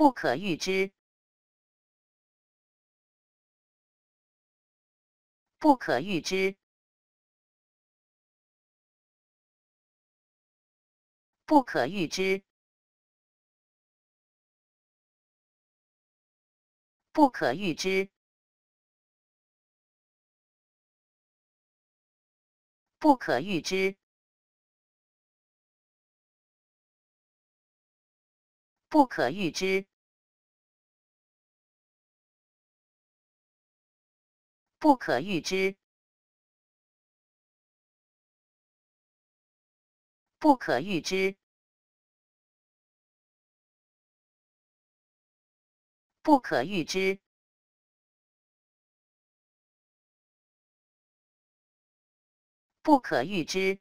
不可预知，不可预知，不可预知，不可预知，不可预知，不可预知。不可预知，不可预知，不可预知，不可预知。